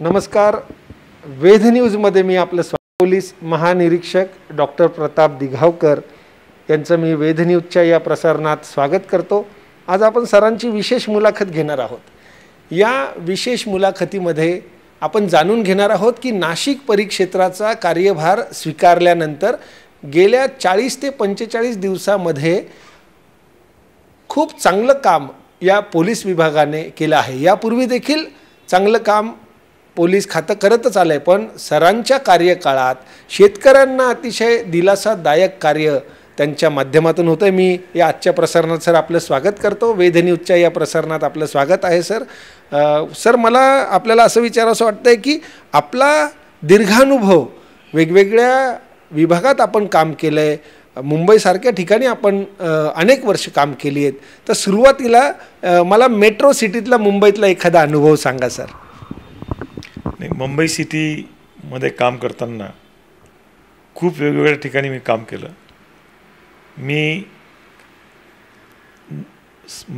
नमस्कार वेध न्यूजमध्ये मी आपलं स्व पोलीस महानिरीक्षक डॉक्टर प्रताप दिघावकर यांचं मी वेध न्यूजच्या या प्रसारणात स्वागत करतो आज आपण सरांची विशेष मुलाखत घेणार आहोत या विशेष मुलाखतीमध्ये आपण जाणून घेणार आहोत की नाशिक परिक्षेत्राचा कार्यभार स्वीकारल्यानंतर गेल्या चाळीस ते पंचेचाळीस दिवसामध्ये खूप चांगलं काम या पोलीस विभागाने केलं आहे यापूर्वी देखील चांगलं काम पोलीस खातं करतच आलं आहे पण सरांच्या कार्यकाळात शेतकऱ्यांना अतिशय दिलासादायक कार्य त्यांच्या माध्यमातून होतं मी या आजच्या प्रसारणात सर आपलं स्वागत करतो वेदन्यूजच्या या प्रसारणात आपलं स्वागत आहे सर सर मला आपल्याला असं असं वाटतं आहे की आपला दीर्घानुभव वेगवेगळ्या विभागात आपण काम केलं आहे मुंबईसारख्या ठिकाणी आपण अनेक वर्ष काम केली आहेत तर सुरुवातीला मला मेट्रो सिटीतला मुंबईतला एखादा अनुभव सांगा सर नाही मुंबई सिटीमध्ये काम करताना खूप वेगवेगळ्या ठिकाणी मी काम केलं मी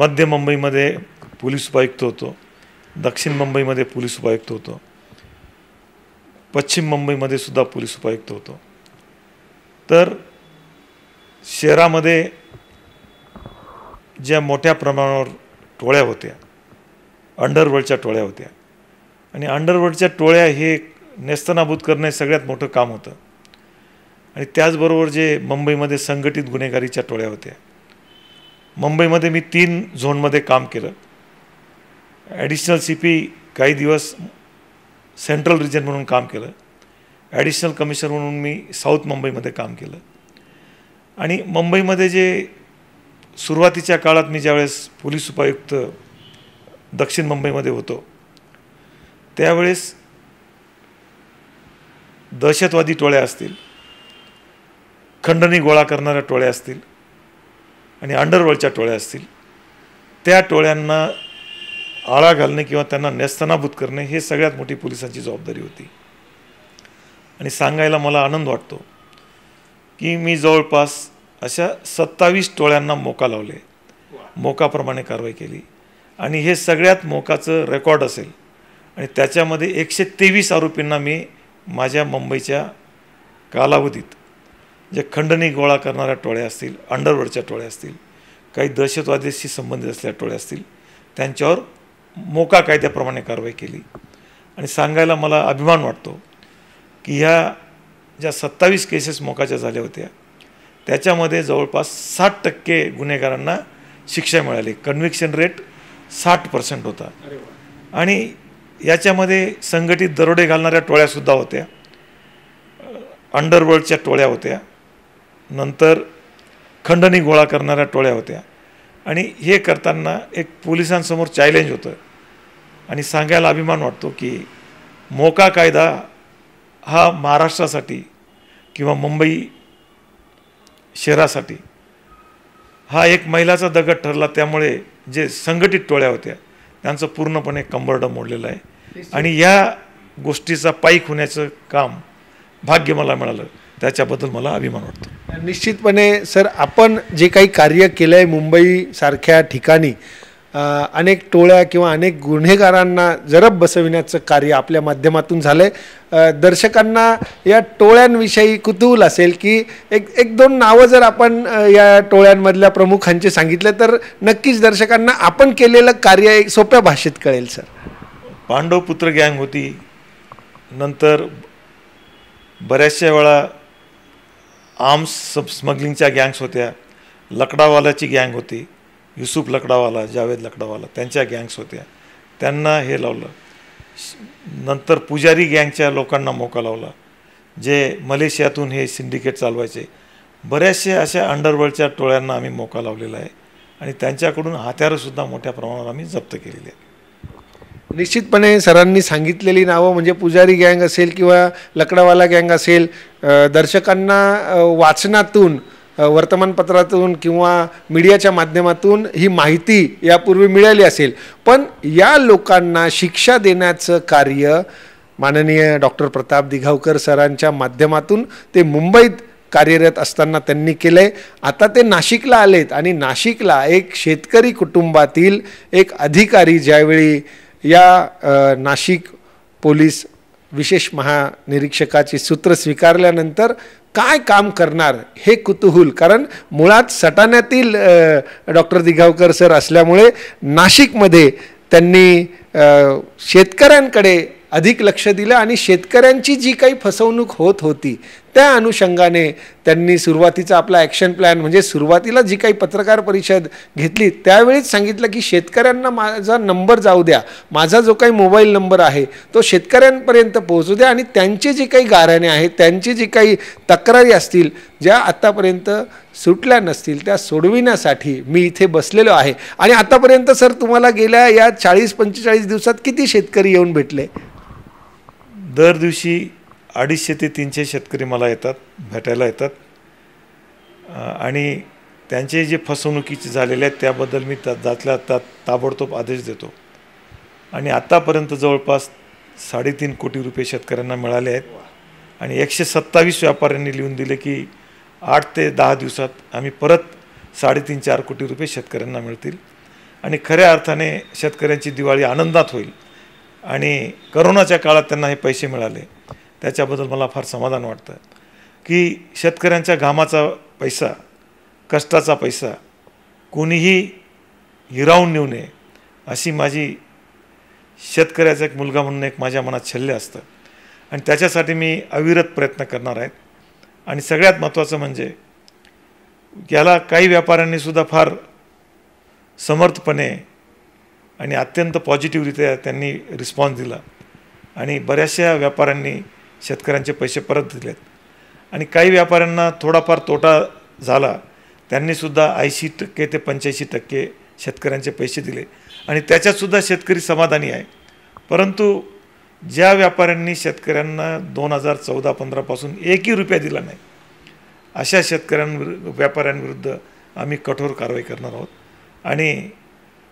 मध्य मुंबईमध्ये पोलीस उपायुक्त होतो दक्षिण मुंबईमध्ये पोलीस उपायुक्त होतो पश्चिम मुंबईमध्ये सुद्धा पोलीस उपायुक्त होतो तर शहरामध्ये ज्या मोठ्या प्रमाणावर टोळ्या होत्या अंडरवर्ल्डच्या टोळ्या होत्या आणि अंडरवर्ल्डच्या टोळ्या हे नेस्तनाबूत करणे सगळ्यात मोठं काम होतं आणि त्याचबरोबर जे मुंबईमध्ये संघटित गुन्हेगारीच्या टोळ्या होत्या मुंबईमध्ये मी तीन झोनमध्ये काम केलं ॲडिशनल सी पी काही दिवस सेंट्रल रिजन म्हणून काम केलं ॲडिशनल कमिशनर म्हणून मी साऊथ मुंबईमध्ये काम केलं आणि मुंबईमध्ये जे सुरुवातीच्या काळात मी ज्यावेळेस पोलीस उपायुक्त दक्षिण मुंबईमध्ये होतो त्यावेळेस दहशतवादी टोळ्या असतील खंडणी गोळा करणाऱ्या टोळ्या असतील आणि अंडरवर्ल्डच्या टोळ्या असतील त्या टोळ्यांना आळा घालणे किंवा त्यांना नेस्तनाभूत करणे हे सगळ्यात मोठी पोलिसांची जबाबदारी होती आणि सांगायला मला आनंद वाटतो की मी जवळपास अशा सत्तावीस टोळ्यांना मोका लावले मोकाप्रमाणे कारवाई केली आणि हे सगळ्यात मोकाचं रेकॉर्ड असेल आणि त्याच्यामध्ये एकशे तेवीस आरोपींना मी माझ्या मुंबईच्या कालावधीत जे खंडणी गोळा करणाऱ्या टोळ्या असतील अंडरवर्डच्या टोळ्या असतील काही दहशतवादीशी संबंधित असलेल्या टोळ्या असतील त्यांच्यावर मोका कायद्याप्रमाणे कारवाई केली आणि सांगायला मला अभिमान वाटतो की ह्या ज्या सत्तावीस केसेस मोकाच्या झाल्या होत्या त्याच्यामध्ये जवळपास साठ टक्के गुन्हेगारांना शिक्षा मिळाली कन्व्हिक्शन रेट साठ पर्सेंट होता आणि याच्यामध्ये संघटित दरोडे घालणाऱ्या टोळ्यासुद्धा होत्या अंडरवर्ल्डच्या टोळ्या होत्या नंतर खंडणी गोळा करणाऱ्या टोळ्या होत्या आणि हे करताना एक पोलिसांसमोर चॅलेंज होतं आणि सांगायला अभिमान वाटतो की मोका कायदा हा महाराष्ट्रासाठी किंवा मुंबई शहरासाठी हा एक महिलाचा दगड ठरला त्यामुळे जे संघटित टोळ्या होत्या त्यांचं पूर्णपणे कंबरडं मोडलेलं आहे आणि या गोष्टीचा पाईक होण्याचं काम भाग्य मला मिळालं त्याच्याबद्दल मला अभिमान वाटतो निश्चितपणे सर आपण जे काही कार्य केलं आहे मुंबईसारख्या ठिकाणी अनेक टोळ्या किंवा अनेक गुन्हेगारांना जरब बसविण्याचं कार्य आपल्या माध्यमातून झालं आहे दर्शकांना या टोळ्यांविषयी कुतूहल असेल की एक एक दोन नावं जर आपण या टोळ्यांमधल्या प्रमुखांचे सांगितलं तर नक्कीच दर्शकांना आपण केलेलं कार्य एक सोप्या भाषेत कळेल सर पांडवपुत्र गँग होती नंतर बऱ्याचशा वेळा आर्म्स स्मगलिंगच्या गँग्स होत्या लकडावालाची गँग होती युसुफ लकडावाला जावेद लकडावाला त्यांच्या गँग्स होत्या त्यांना हे लावलं नंतर पुजारी गँगच्या लोकांना मोका लावला जे मलेशियातून हे सिंडिकेट चालवायचे बऱ्याचशा अशा अंडरवर्ल्डच्या टोळ्यांना आम्ही मोका लावलेला आहे आणि त्यांच्याकडून हत्यारंसुद्धा मोठ्या प्रमाणावर आम्ही जप्त केलेली आहे निश्चितपणे सरांनी सांगितलेली नावं म्हणजे पुजारी गँग असेल किंवा लकडावाला गँग असेल दर्शकांना वाचनातून वर्तमानपत्रातून किंवा मीडियाच्या माध्यमातून ही माहिती यापूर्वी मिळाली असेल पण या लोकांना शिक्षा देण्याचं कार्य माननीय डॉक्टर प्रताप दिघावकर सरांच्या माध्यमातून ते मुंबईत कार्यरत असताना त्यांनी केलं आहे आता ते नाशिकला आलेत आणि नाशिकला एक शेतकरी कुटुंबातील एक अधिकारी ज्यावेळी या नाशिक पोलीस विशेष महानिरीक्षकाची सूत्र स्वीकारल्यानंतर काय काम करणार हे कुतूहूल कारण मुळात सटाण्यातील डॉक्टर दिगावकर सर असल्यामुळे नाशिकमध्ये त्यांनी शेतकऱ्यांकडे अधिक लक्ष दिलं आणि शेतकऱ्यांची जी काही फसवणूक होत होती त्या अनुषंगाने त्यांनी सुरुवातीचा आपला ॲक्शन प्लॅन म्हणजे सुरुवातीला जी काही पत्रकार परिषद घेतली त्यावेळीच सांगितलं की शेतकऱ्यांना माझा नंबर जाऊ द्या माझा जो काही मोबाईल नंबर आहे तो शेतकऱ्यांपर्यंत पोहोचू द्या आणि त्यांचे जी काही गाऱ्हाणे आहेत त्यांची जी काही तक्रारी असतील ज्या आत्तापर्यंत सुटल्या नसतील त्या सोडविण्यासाठी मी इथे बसलेलो आहे आणि आतापर्यंत सर तुम्हाला गेल्या या चाळीस पंचेचाळीस दिवसात किती शेतकरी येऊन भेटले दर दिवशी अडीचशे ते तीनशे शेतकरी मला येतात भेटायला येतात आणि त्यांचे जे फसवणुकीचे झालेले आहेत त्याबद्दल मी त्या जातल्या त्यात ताबडतोब आदेश देतो आणि आत्तापर्यंत जवळपास साडेतीन कोटी रुपये शेतकऱ्यांना मिळाले आहेत आणि एकशे सत्तावीस व्यापाऱ्यांनी लिहून दिले की आठ ते दहा दिवसात आम्ही परत साडेतीन चार कोटी रुपये शेतकऱ्यांना मिळतील आणि खऱ्या अर्थाने शेतकऱ्यांची दिवाळी आनंदात होईल आणि करोनाच्या काळात त्यांना हे पैसे मिळाले त्याच्याबद्दल मला फार समाधान वाटतं की शेतकऱ्यांच्या घामाचा पैसा कष्टाचा पैसा कोणीही हिरावून नेऊ नये अशी माझी शेतकऱ्याचा एक मुलगा म्हणून एक माझ्या मनात छल्ले असतं आणि त्याच्यासाठी मी अविरत प्रयत्न करणार आहेत आणि सगळ्यात महत्त्वाचं म्हणजे याला काही व्यापाऱ्यांनीसुद्धा फार समर्थपणे आणि अत्यंत पॉझिटिव्हरित्या त्यांनी रिस्पॉन्स दिला आणि बऱ्याचशा व्यापाऱ्यांनी शेतकऱ्यांचे पैसे परत दिलेत आणि काही व्यापाऱ्यांना थोडाफार तोटा झाला त्यांनीसुद्धा ऐंशी टक्के ते पंच्याऐंशी टक्के शेतकऱ्यांचे पैसे दिले आणि त्याच्यातसुद्धा शेतकरी समाधानी आहे परंतु ज्या व्यापाऱ्यांनी शेतकऱ्यांना दोन हजार चौदा पंधरापासून एकही रुपया दिला नाही अशा शेतकऱ्यांविरु व्यापाऱ्यांविरुद्ध आम्ही कठोर कारवाई करणार आहोत आणि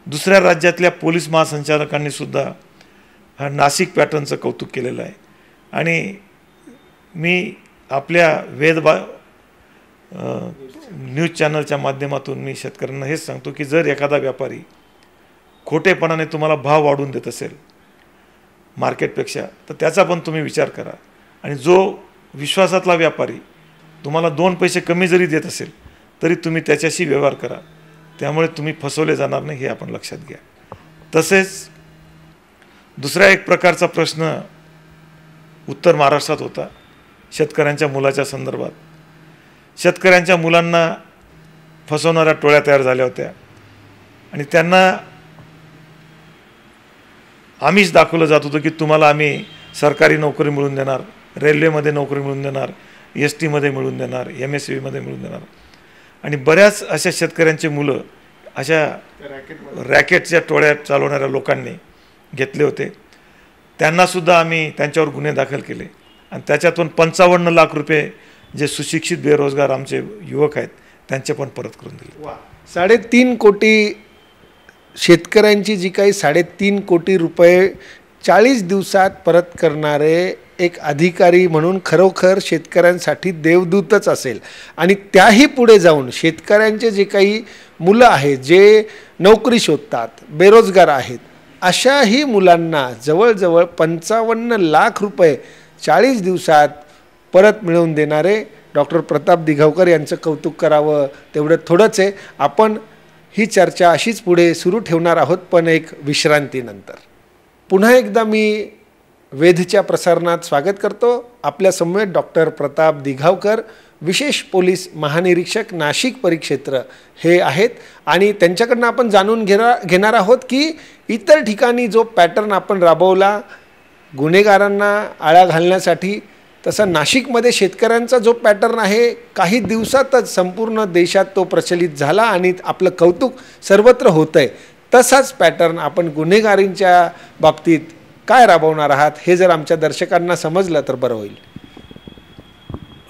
दुसऱ्या राज्यातल्या पोलीस महासंचालकांनीसुद्धा हा नाशिक पॅटर्नचं कौतुक केलेलं आहे आणि मी आपल्या वेदबा न्यूज चॅनलच्या माध्यमातून मी शेतकऱ्यांना हेच सांगतो की जर एखादा व्यापारी खोटेपणाने तुम्हाला भाव वाढून देत असेल मार्केटपेक्षा तर त्याचा पण तुम्ही विचार करा आणि जो विश्वासातला व्यापारी तुम्हाला दोन पैसे कमी जरी देत असेल तरी तुम्ही त्याच्याशी व्यवहार करा त्यामुळे तुम्ही फसवले जाणार नाही हे आपण लक्षात घ्या तसेच दुसरा एक प्रकारचा प्रश्न उत्तर महाराष्ट्रात होता शेतकऱ्यांच्या मुलाच्या संदर्भात शेतकऱ्यांच्या मुलांना फसवणाऱ्या टोळ्या तयार झाल्या होत्या आणि त्यांना आम्हीच दाखवलं जात होतो की तुम्हाला आम्ही सरकारी नोकरी मिळून देणार रेल्वेमध्ये नोकरी मिळून देणार एस टीमध्ये मिळून देणार एम एस वीमध्ये मिळून देणार आणि बऱ्याच अशा शेतकऱ्यांची मुलं अशा रॅकेटच्या टोळ्या चालवणाऱ्या लोकांनी घेतले होते त्यांनासुद्धा आम्ही त्यांच्यावर गुन्हे दाखल केले आणि त्याच्यातून पंचावन्न लाख रुपये जे सुशिक्षित बेरोजगार आमचे युवक आहेत त्यांचे पण परत करून दिले साडेतीन कोटी शेतकऱ्यांची जी काही साडेतीन कोटी रुपये चाळीस दिवसात परत करणारे एक अधिकारी म्हणून खरोखर शेतकऱ्यांसाठी देवदूतच असेल आणि त्याही पुढे जाऊन शेतकऱ्यांचे जे काही मुलं आहेत जे नोकरी शोधतात बेरोजगार आहेत अशाही मुलांना जवळजवळ पंचावन्न लाख रुपये चाळीस दिवसात परत मिळवून देणारे डॉक्टर प्रताप दिघावकर यांचं कौतुक करावं तेवढं थोडंच आहे आपण ही चर्चा अशीच पुढे सुरू ठेवणार आहोत पण एक विश्रांतीनंतर पुन्हा एकदा मी वेधच्या प्रसारणात स्वागत करतो आपल्यासमवेत डॉक्टर प्रताप दिघावकर विशेष पोलीस महानिरीक्षक नाशिक परिक्षेत्र हे आहेत आणि त्यांच्याकडनं आपण जाणून घेणार घेणार आहोत की इतर ठिकाणी जो पॅटर्न आपण राबवला गुन्हेगारांना आळा घालण्यासाठी तसा नाशिकमध्ये शेतकऱ्यांचा जो पॅटर्न आहे काही दिवसातच संपूर्ण देशात तो प्रचलित झाला आणि आपलं कौतुक सर्वत्र होतं आहे तसाच पॅटर्न आपण गुन्हेगारींच्या बाबतीत काय राबवणार आहात हे जर आमच्या दर्शकांना समजलं तर बरं होईल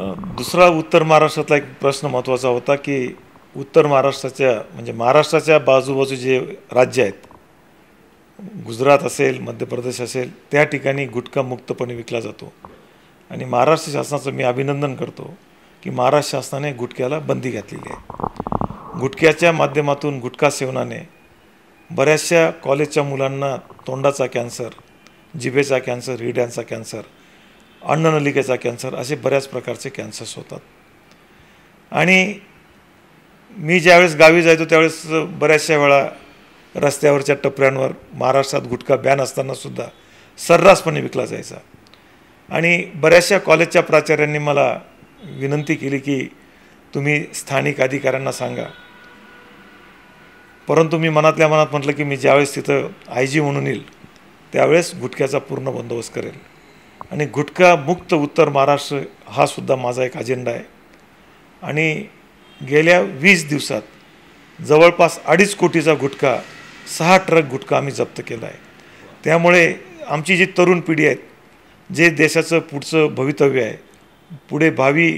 दुसरा उत्तर महाराष्ट्रातला एक प्रश्न महत्त्वाचा होता की उत्तर महाराष्ट्राच्या म्हणजे महाराष्ट्राच्या बाजूबाजू जे राज्य आहेत गुजरात असेल मध्य प्रदेश असेल त्या ठिकाणी गुटखा मुक्तपणे विकला जातो आणि महाराष्ट्र शासनाचं मी अभिनंदन करतो की महाराष्ट्र शासनाने गुटख्याला बंदी घातलेली आहे गुटख्याच्या माध्यमातून गुटखा सेवनाने बऱ्याचशा कॉलेजच्या मुलांना तोंडाचा कॅन्सर जिभेचा कॅन्सर हिड्यांचा कॅन्सर अन्ननलिकेचा कॅन्सर असे बऱ्याच प्रकारचे कॅन्सर्स होतात आणि मी ज्यावेळेस गावी जायचो त्यावेळेस बऱ्याचशा वेळा रस्त्यावरच्या टपऱ्यांवर महाराष्ट्रात गुटखा बॅन असतानासुद्धा सर्रासपणे विकला जायचा आणि बऱ्याचशा कॉलेजच्या प्राचार्यांनी मला विनंती केली की तुम्ही स्थानिक अधिकाऱ्यांना सांगा परंतु मी मनातल्या मनात म्हटलं की मी ज्यावेळेस तिथं आय जी म्हणून येईल त्यावेळेस गुटख्याचा पूर्ण बंदोबस्त करेल आणि गुटखामुक्त उत्तर महाराष्ट्र हा सुद्धा माझा एक अजेंडा आहे आणि गेल्या वीस दिवसात जवळपास अडीच कोटीचा गुटखा सहा ट्रक गुटखा आम्ही जप्त केला आहे त्यामुळे आमची जी तरुण पिढी आहेत जे देशाचं पुढचं भवितव्य आहे पुढे भावी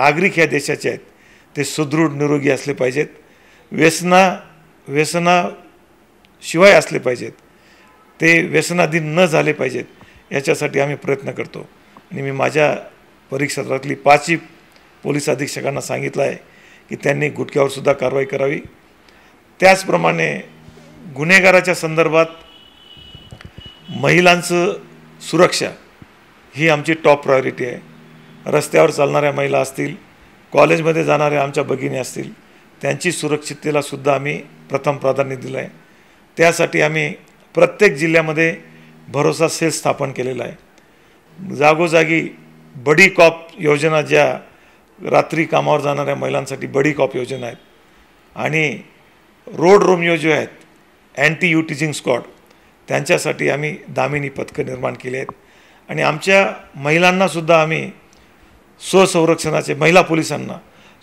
नागरिक ह्या देशाचे आहेत ते सुदृढ निरोगी असले पाहिजेत व्यसना व्यसनाशिवाय असले पाहिजेत ते व्यसनाधीन न झाले पाहिजेत याच्यासाठी आम्ही प्रयत्न करतो आणि मी माझ्या परिक्षेत्रातली पाचही पोलीस अधीक्षकांना सांगितलं आहे की त्यांनी गुटख्यावरसुद्धा कारवाई करावी त्याचप्रमाणे गुन्हेगाराच्या संदर्भात महिलांचं सुरक्षा ही आमची टॉप प्रायोरिटी आहे रस्त्यावर चालणाऱ्या महिला असतील कॉलेजमध्ये जाणाऱ्या आमच्या भगिनी असतील त्यांची सुरक्षिततेलासुद्धा आम्ही प्रथम प्राधान्य दिलं आहे त्यासाठी आम्ही प्रत्येक जिल्ह्यामध्ये भरोसा सेल स्थापन केलेला आहे जागोजागी बडी कॉप योजना ज्या रात्री कामावर जाणाऱ्या महिलांसाठी बडी कॉप योजना आहेत आणि रोड रोमियो जे आहेत अँटी युटिजिंग स्कॉड त्यांच्यासाठी आम्ही दामिनी पथकं निर्माण केली आहेत आणि आमच्या महिलांनासुद्धा आम्ही स्वसंरक्षणाचे महिला पोलिसांना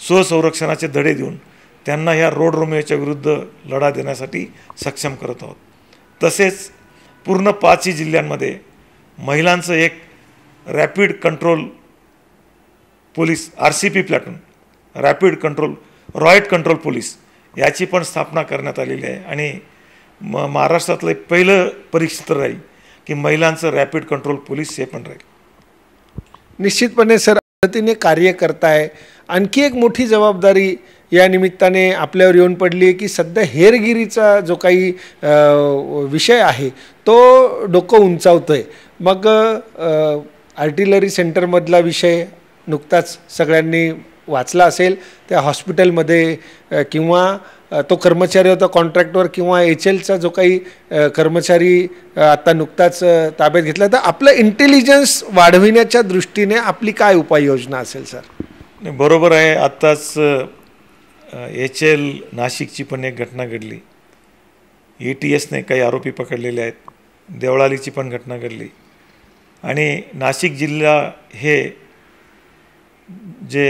स्वसंरक्षणाचे धडे देऊन त्यांना ह्या रोड रोमियोच्या विरुद्ध लढा देण्यासाठी सक्षम करत आहोत तसेच पूर्ण पाचही जिल्ह्यांमध्ये महिलांचं एक rapid control police R C P platoon rapid control riot control police याची पण स्थापना करण्यात आलेली आहे आणि म महाराष्ट्रातलं एक पहिलं परीक्षित राहील की महिलांचं रॅपिड कंट्रोल पोलीस हे पण राहील निश्चितपणे सर पद्धतीने कार्य करताय आणखी एक मोठी जबाबदारी या निमित्ताने आपल्यावर येऊन पडली आहे की सध्या हेरगिरीचा जो काही विषय आहे तो डोकं उंचावतं आहे मग आर्टिलरी सेंटरमधला विषय नुकताच सगळ्यांनी वाचला असेल त्या हॉस्पिटलमध्ये किंवा तो कर्मचारी होता कॉन्ट्रॅक्टवर किंवा एच एलचा जो काही कर्मचारी आता नुकताच ताब्यात घेतला तर आपलं इंटेलिजन्स वाढविण्याच्या दृष्टीने आपली काय उपाययोजना असेल सर बरोबर आहे आत्ताच एच एल नाशिकची पण एक घटना घडली ई e टी एसने काही आरोपी पकडलेले आहेत देवळालीची पण घटना घडली आणि नाशिक जिल्हा हे जे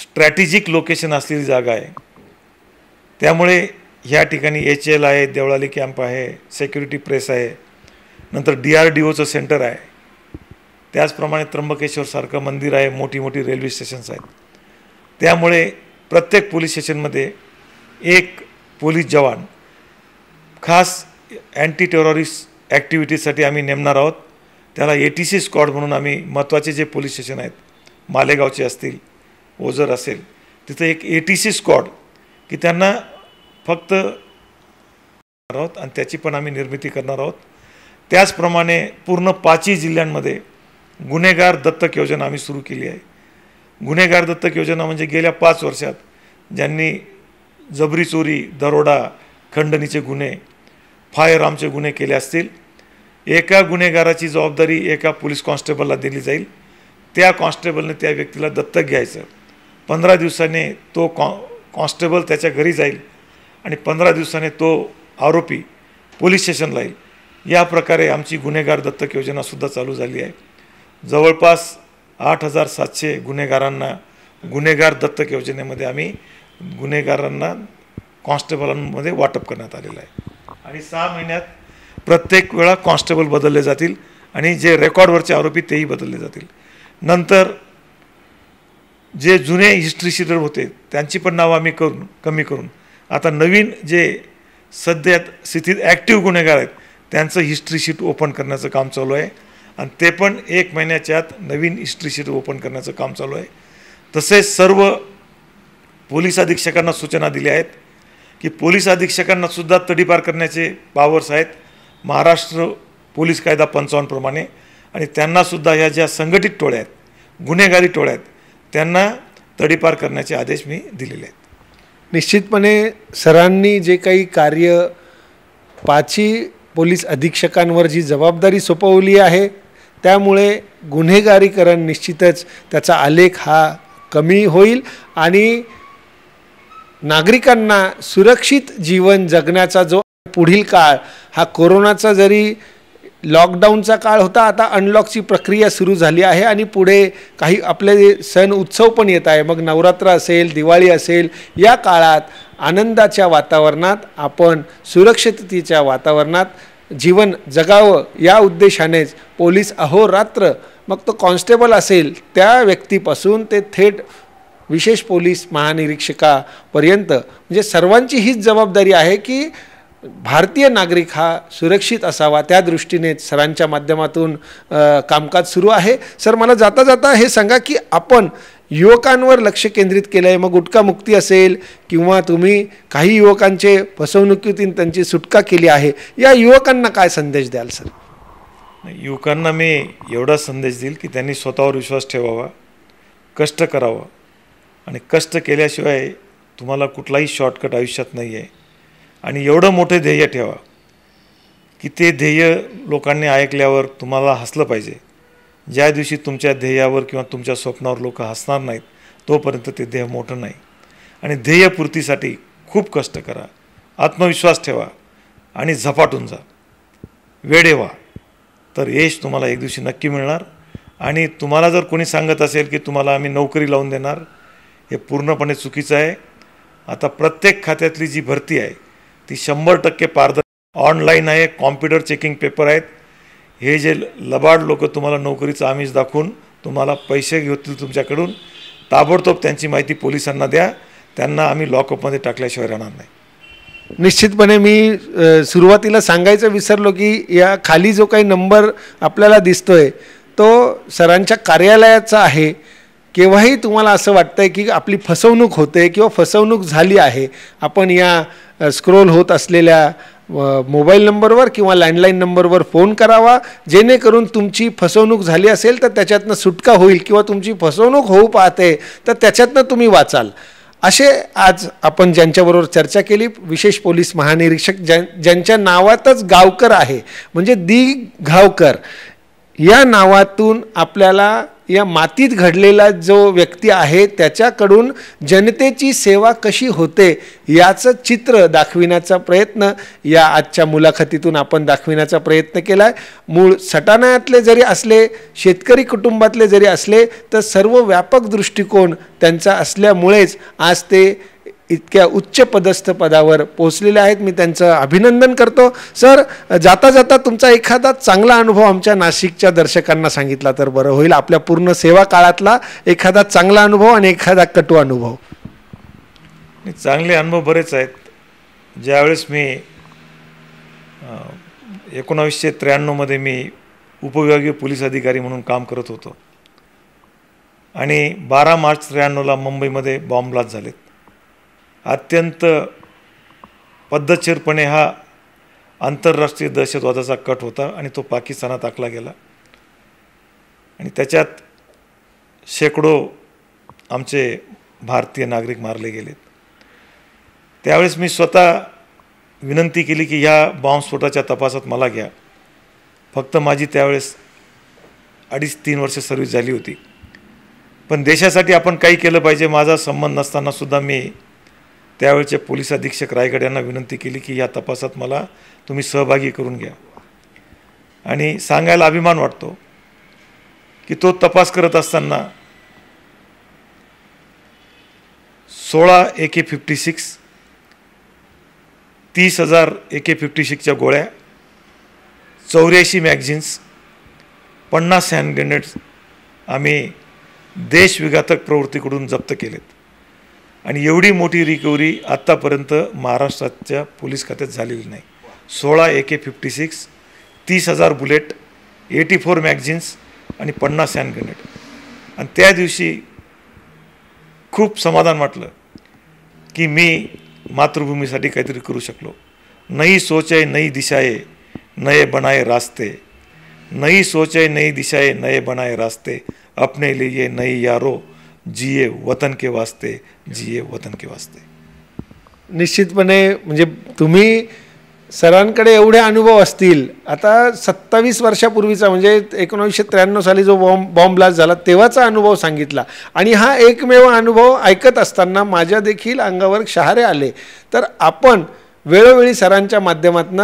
स्ट्रॅटेजिक लोकेशन असलेली जागा आहे त्यामुळे ह्या ठिकाणी एच एल आहे देवळाली कॅम्प आहे सेक्युरिटी प्रेस आहे नंतर डी आर डी ओचं सेंटर आहे त्याचप्रमाणे त्र्यंबकेश्वरसारखं मंदिर आहे मोठी मोठी रेल्वे स्टेशन्स आहेत त्यामुळे प्रत्येक पोलीस स्टेशनमध्ये एक पोलीस जवान खास अँटी टेरॉरिस्ट ॲक्टिव्हिटीजसाठी आम्ही नेमणार आहोत त्याला ए टी सी स्क्वॉड म्हणून आम्ही महत्त्वाचे जे पोलीस स्टेशन आहेत मालेगावचे असतील ओझर असेल तिथं एक ए टी सी स्क्वॉड की त्यांना फक्त आहोत आणि त्याची पण आम्ही निर्मिती करणार आहोत त्याचप्रमाणे पूर्ण पाचही जिल्ह्यांमध्ये गुन्हेगार दत्तक योजना आम्ही सुरू केली आहे गुन्हेगार दत्तक योजना म्हणजे गेल्या पाच वर्षात ज्यांनी जबरी चोरी दरोडा खंडणीचे गुन्हे आमचे गुन्हे केले असतील एका गुन्हेगाराची जबाबदारी एका पोलीस कॉन्स्टेबलला दिली जाईल त्या कॉन्स्टेबलने त्या व्यक्तीला दत्तक घ्यायचं पंधरा दिवसाने तो कॉ कॉन्स्टेबल त्याच्या घरी जाईल आणि पंधरा दिवसाने तो आरोपी पोलीस स्टेशनला येईल या प्रकारे आमची गुन्हेगार दत्तक योजनासुद्धा चालू झाली आहे जवळपास आठ हजार सातशे गुन्हेगारांना गुन्हेगार दत्तक योजनेमध्ये आम्ही गुन्हेगारांना कॉन्स्टेबलांमध्ये वाटप करण्यात आलेलं आहे आणि सहा महिन्यात प्रत्येक वेळा कॉन्स्टेबल बदलले जातील आणि जे रेकॉर्डवरचे आरोपी तेही बदलले जातील नंतर जे जुने हिस्ट्री होते त्यांची पण नावं आम्ही करून कमी करून आता नवीन जे सध्या स्थितीत ॲक्टिव्ह गुन्हेगार आहेत त्यांचं हिस्ट्री शीट ओपन करण्याचं काम चालू आहे आणि ते पण एक महिन्याच्या आत नवीन हिस्ट्रीशीट ओपन करण्याचं काम चालू आहे तसेच सर्व पोलीस अधीक्षकांना सूचना दिल्या आहेत की पोलीस अधीक्षकांनासुद्धा तडीपार करण्याचे पावर्स आहेत महाराष्ट्र पोलीस कायदा पंचावन्नप्रमाणे आणि त्यांनासुद्धा ह्या ज्या संघटित टोळ्या आहेत गुन्हेगारी टोळ्या आहेत त्यांना तडीपार करण्याचे आदेश मी दिलेले आहेत निश्चितपणे सरांनी जे काही कार्य पाची पोलीस अधीक्षकांवर जी जबाबदारी सोपवली आहे त्यामुळे गुन्हेगारीकरण निश्चितच त्याचा आलेख हा कमी होईल आणि नागरिकांना सुरक्षित जीवन जगण्याचा जो पुढील काळ हा कोरोनाचा जरी लॉकडाऊनचा काळ होता आता अनलॉकची प्रक्रिया सुरू झाली आहे आणि पुढे काही आपले सण उत्सव पण येत आहे मग नवरात्र असेल दिवाळी असेल या काळात आनंदाच्या वातावरणात आपण सुरक्षिततेच्या वातावरणात जीवन जगावं या उद्देशानेच पोलीस अहोरात्र मग तो कॉन्स्टेबल असेल त्या व्यक्तीपासून ते थेट विशेष पोलीस महानिरीक्षकापर्यंत म्हणजे सर्वांची हीच जबाबदारी आहे की भारतीय नागरिक हा सुरक्षित असावा त्या दृष्टीने सरांच्या माध्यमातून कामकाज सुरू आहे सर मला जाता जाता हे सांगा की आपण युवकांवर लक्ष केंद्रित केलं आहे मग मुक्ती असेल किंवा तुम्ही काही युवकांचे फसवणुकीतून त्यांची सुटका केली आहे या युवकांना काय संदेश द्याल सर युवकांना मी एवढा संदेश देईल की त्यांनी स्वतःवर विश्वास ठेवावा कष्ट करावा आणि कष्ट केल्याशिवाय तुम्हाला कुठलाही शॉर्टकट आयुष्यात नाही आहे आणि एवढं मोठे ध्येय ठेवा की ते ध्येय लोकांनी ऐकल्यावर तुम्हाला हसलं पाहिजे ज्या दिवशी तुमच्या ध्येयावर किंवा तुमच्या स्वप्नावर लोक हसणार नाहीत तोपर्यंत ते ध्येय मोठं नाही आणि ध्येयपूर्तीसाठी खूप कष्ट करा आत्मविश्वास ठेवा आणि झपाटून जा वेडे व्हा तर यश तुम्हाला एक दिवशी नक्की मिळणार आणि तुम्हाला जर कोणी सांगत असेल की तुम्हाला आम्ही नोकरी लावून देणार हे पूर्णपणे चुकीचं आहे आता प्रत्येक खात्यातली जी भरती आहे ती शंभर टक्के पारदर्शक ऑनलाईन आहे कॉम्प्युटर चेकिंग पेपर आहेत हे जे लबाड लोक तुम्हाला नोकरीचं आमिष दाखवून तुम्हाला पैसे घेतील तुमच्याकडून ताबडतोब त्यांची माहिती पोलिसांना द्या त्यांना आम्ही लॉकअपमध्ये टाकल्याशिवाय राहणार नाही निश्चितपणे मी सुरुवातीला सांगायचं विसरलो की या खाली जो काही नंबर आपल्याला दिसतोय तो सरांच्या कार्यालयाचा आहे केव्हाही तुम्हाला असं वाटतंय की आपली फसवणूक होते किंवा फसवणूक झाली आहे आपण या स्क्रोल होत असलेल्या मोबाईल नंबरवर किंवा लँडलाईन नंबरवर फोन करावा जेणेकरून तुमची फसवणूक झाली असेल तर त्याच्यातनं सुटका होईल किंवा तुमची फसवणूक होऊ पाहते तर त्याच्यातनं तुम्ही वाचाल असे आज आपण ज्यांच्याबरोबर चर्चा केली विशेष पोलीस महानिरीक्षक ज्यां ज्यांच्या नावातच गावकर आहे म्हणजे दी गावकर या नावातून आपल्याला या मातीत घडलेला जो व्यक्ती आहे त्याच्याकडून जनतेची सेवा कशी होते याचं चित्र दाखविण्याचा प्रयत्न या आजच्या मुलाखतीतून आपण दाखविण्याचा प्रयत्न केला आहे मूळ सटाण्यातले जरी असले शेतकरी कुटुंबातले जरी असले तर सर्व व्यापक दृष्टिकोन त्यांचा असल्यामुळेच आज ते इतक्या उच्च पदस्थ पदावर पोहोचलेले आहेत मी त्यांचं अभिनंदन करतो सर जाता जाता तुमचा एखादा चांगला अनुभव आमच्या नाशिकच्या दर्शकांना सांगितला तर बरं होईल आपल्या पूर्ण सेवा काळातला एखादा चांगला अनुभव आणि एखादा कटू अनुभव चांगले अनुभव बरेच आहेत ज्यावेळेस मी एकोणावीसशे त्र्याण्णवमध्ये मी उपविभागीय पोलीस अधिकारी म्हणून काम करत होतो आणि बारा मार्च त्र्याण्णवला मुंबईमध्ये बॉम्ब ब्लास्ट झालेत अत्यंत पद्धतशीरपणे हा आंतरराष्ट्रीय दहशतवादाचा कट होता आणि तो पाकिस्तानात आखला गेला आणि त्याच्यात शेकडो आमचे भारतीय नागरिक मारले गेलेत त्यावेळेस मी स्वतः विनंती केली की ह्या बॉम्बस्फोटाच्या तपासात मला घ्या फक्त माझी त्यावेळेस अडीच तीन वर्ष सर्व्हिस झाली होती पण देशासाठी आपण काही केलं पाहिजे माझा संबंध नसतानासुद्धा मी त्यावेळचे पोलीस अधीक्षक रायगड यांना विनंती केली की या तपासात मला तुम्ही सहभागी करून घ्या आणि सांगायला अभिमान वाटतो की तो तपास करत असताना सोळा ए के फिफ्टी सिक्स तीस हजार ए के फिफ्टी सिक्सच्या गोळ्या चौऱ्याऐंशी मॅगझिन्स पन्नास हँड ग्रेनेड्स आम्ही देशविघातक प्रवृत्तीकडून जप्त केलेत आणि एवढी मोठी रिकव्हरी आत्तापर्यंत महाराष्ट्राच्या पोलीस खात्यात झालेली नाही सोळा ए के फिफ्टी सिक्स तीस हजार बुलेट एटी फोर मॅगझिन्स आणि पन्नास हँड ग्रेनेड आणि त्या दिवशी खूप समाधान वाटलं की मी मातृभूमीसाठी काहीतरी करू शकलो नई सोच आहे नई आहे नये बनाय रास्ते नई सोच आहे नई आहे नये बनाय रास्ते अपने लिए नई यारो जिए वतन के वास्ते जिए वतन के वास्ते निश्चितपणे म्हणजे तुम्ही सरांकडे एवढे अनुभव असतील आता सत्तावीस वर्षापूर्वीचा म्हणजे एकोणीसशे त्र्याण्णव साली जो बॉम्ब बॉम्ब ब्लास्ट झाला तेव्हाचा अनुभव सांगितला आणि हा एकमेव अनुभव ऐकत असताना माझ्या देखील अंगावर शहारे आले तर आपण वेळोवेळी सरांच्या माध्यमातून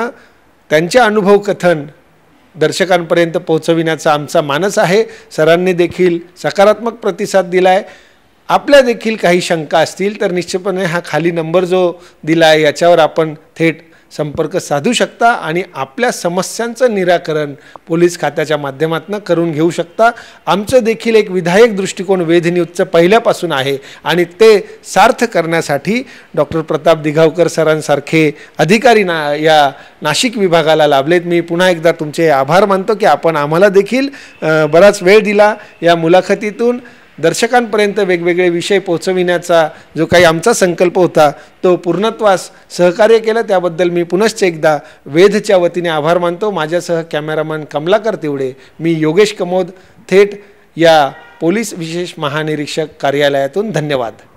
त्यांचे अनुभव कथन दर्शकांपर्यंत पोहोचविण्याचा आमचा मानस आहे सरांनी देखील सकारात्मक प्रतिसाद दिला आहे आपल्या देखील काही शंका असतील तर निश्चितपणे हा खाली नंबर जो दिला आहे याच्यावर आपण थेट संपर्क साधू शकता आणि आपल्या समस्यांचं निराकरण पोलीस खात्याच्या माध्यमातून करून घेऊ शकता आमचं देखील एक विधायक दृष्टिकोन वेध न्यूजचं पहिल्यापासून आहे आणि ते सार्थ करण्यासाठी डॉक्टर प्रताप दिघावकर सरांसारखे अधिकारी ना या नाशिक विभागाला लाभलेत मी पुन्हा एकदा तुमचे आभार मानतो की आपण आम्हाला देखील बराच वेळ दिला या मुलाखतीतून दर्शकांपर्यंत वेगवेगळे विषय पोहोचविण्याचा जो काही आमचा संकल्प होता तो पूर्णत्वास सहकार्य केलं त्याबद्दल मी पुनश्च एकदा वेधच्या वतीने आभार मानतो माझ्यासह कॅमेरामॅन कमलाकर तेवढे मी योगेश कमोद थेट या पोलीस विशेष महानिरीक्षक कार्यालयातून धन्यवाद